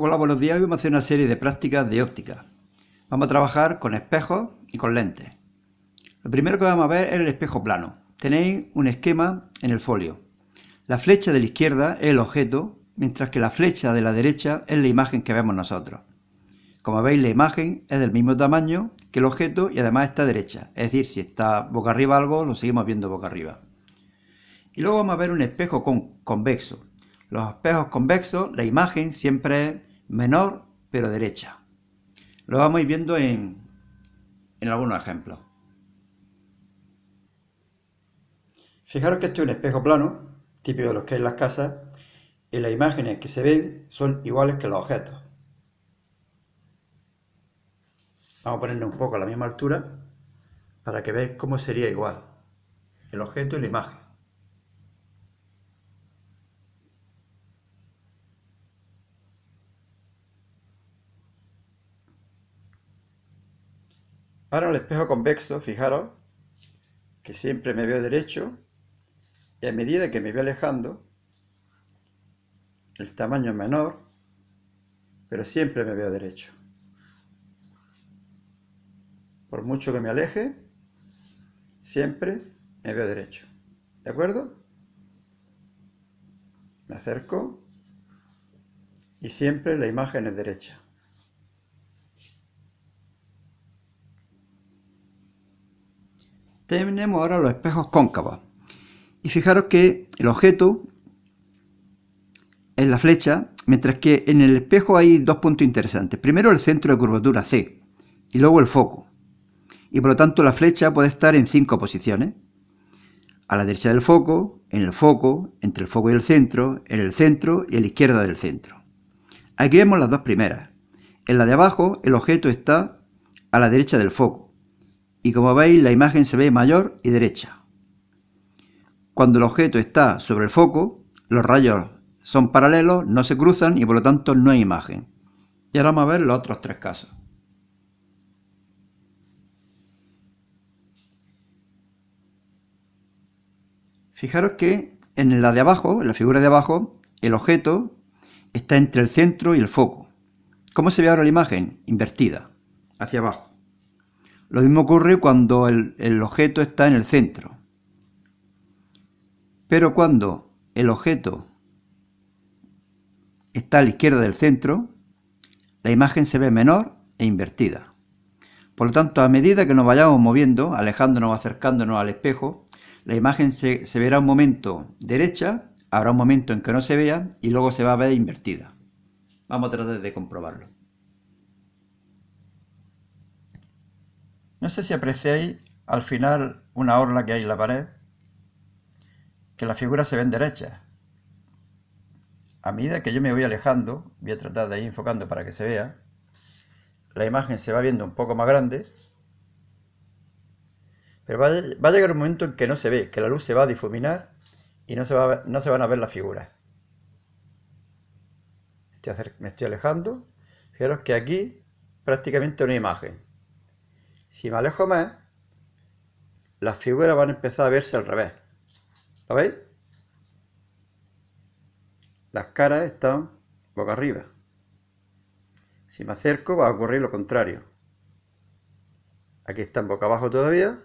Hola, buenos días. Hoy vamos a hacer una serie de prácticas de óptica. Vamos a trabajar con espejos y con lentes. Lo primero que vamos a ver es el espejo plano. Tenéis un esquema en el folio. La flecha de la izquierda es el objeto, mientras que la flecha de la derecha es la imagen que vemos nosotros. Como veis, la imagen es del mismo tamaño que el objeto y además está derecha. Es decir, si está boca arriba algo, lo seguimos viendo boca arriba. Y luego vamos a ver un espejo convexo. Los espejos convexos, la imagen siempre es menor pero derecha. Lo vamos viendo en, algunos ejemplos. Fijaros que esto es un espejo plano, típico de los que hay en las casas, y las imágenes que se ven son iguales que los objetos. Vamos a ponerle un poco a la misma altura para que veáis cómo sería igual el objeto y la imagen. Ahora el espejo convexo, fijaros, que siempre me veo derecho, y a medida que me voy alejando, el tamaño es menor, pero siempre me veo derecho. Por mucho que me aleje, siempre me veo derecho. ¿De acuerdo? Me acerco y siempre la imagen es derecha. Tenemos ahora los espejos cóncavos. Y fijaros que el objeto es la flecha, mientras que en el espejo hay dos puntos interesantes. Primero el centro de curvatura C y luego el foco. Y por lo tanto la flecha puede estar en cinco posiciones. A la derecha del foco, en el foco, entre el foco y el centro, en el centro y a la izquierda del centro. Aquí vemos las dos primeras. En la de abajo el objeto está a la derecha del foco y como veis la imagen se ve mayor y derecha. Cuando el objeto está sobre el foco, los rayos son paralelos, no se cruzan y por lo tanto no hay imagen. Y ahora vamos a ver los otros tres casos. Fijaros que en la de abajo, en la figura de abajo, el objeto está entre el centro y el foco. ¿Cómo se ve ahora la imagen? Invertida, hacia abajo. Lo mismo ocurre cuando el, objeto está en el centro. Pero cuando el objeto está a la izquierda del centro, la imagen se ve menor e invertida. Por lo tanto, a medida que nos vayamos moviendo, alejándonos, o acercándonos al espejo, la imagen se, verá un momento derecha, habrá un momento en que no se vea y luego se va a ver invertida. Vamos a tratar de comprobarlo. No sé si apreciáis al final una orla que hay en la pared, que las figuras se ven derechas. A medida que yo me voy alejando, voy a tratar de ir enfocando para que se vea, la imagen se va viendo un poco más grande, pero va a, llegar un momento en que no se ve, que la luz se va a difuminar y no se, van a ver las figuras. me estoy alejando. Fijaros que aquí prácticamente no hay imagen. Si me alejo más, las figuras van a empezar a verse al revés. ¿Lo veis? Las caras están boca arriba. Si me acerco va a ocurrir lo contrario. Aquí están boca abajo todavía.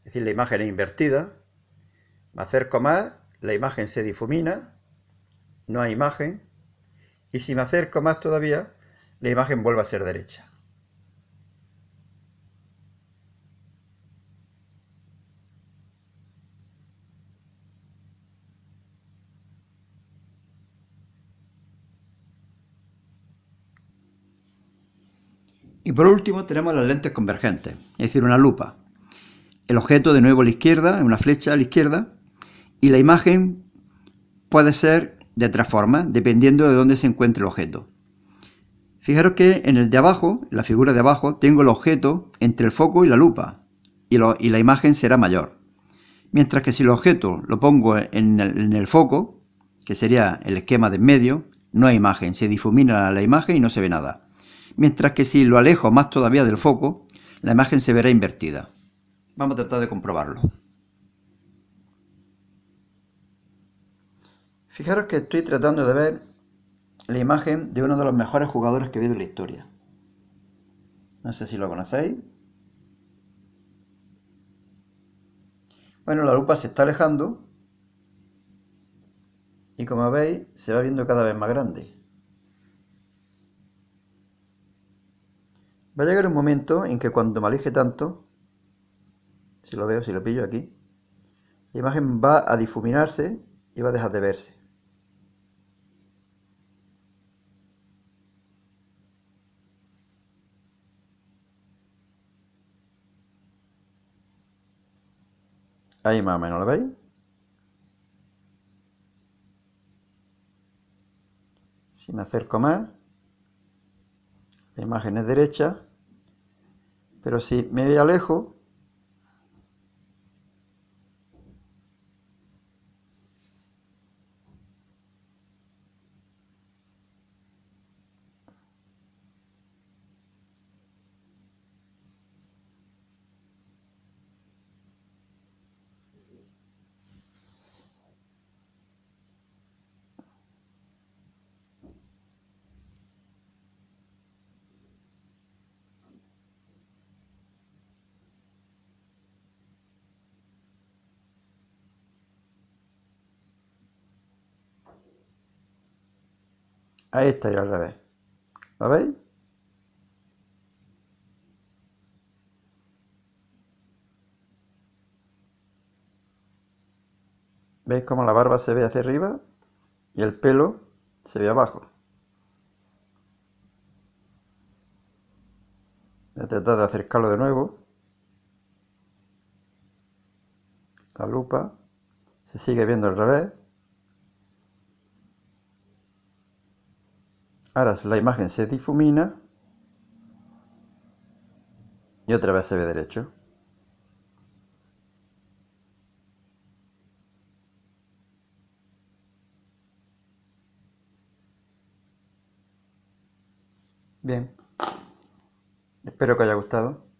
Es decir, la imagen es invertida. Me acerco más, la imagen se difumina. No hay imagen. Y si me acerco más todavía, la imagen vuelve a ser derecha. Y por último tenemos las lentes convergentes, es decir, una lupa. El objeto de nuevo a la izquierda, una flecha a la izquierda, y la imagen puede ser de otra forma, dependiendo de dónde se encuentre el objeto. Fijaros que en el de abajo, en la figura de abajo, tengo el objeto entre el foco y la lupa, y, la imagen será mayor. Mientras que si el objeto lo pongo en el, en el foco, que sería el esquema de en medio, no hay imagen, se difumina la imagen y no se ve nada mientras que si lo alejo más todavía del foco, la imagen se verá invertida. Vamos a tratar de comprobarlo. Fijaros que estoy tratando de ver la imagen de uno de los mejores jugadores que he visto en la historia. No sé si lo conocéis. Bueno, la lupa se está alejando y como veis se va viendo cada vez más grande. Va a llegar un momento en que cuando me aleje tanto, si lo veo, si lo pillo aquí, la imagen va a difuminarse y va a dejar de verse. Ahí más o menos, ¿lo veis? Si me acerco más, la imagen es derecha, pero si me alejo, Ahí está, y al revés. ¿Lo veis? ¿Veis cómo la barba se ve hacia arriba y el pelo se ve abajo? Voy a tratar de acercarlo de nuevo. La lupa se sigue viendo al revés. Ahora la imagen se difumina y otra vez se ve derecho. Bien, espero que haya gustado.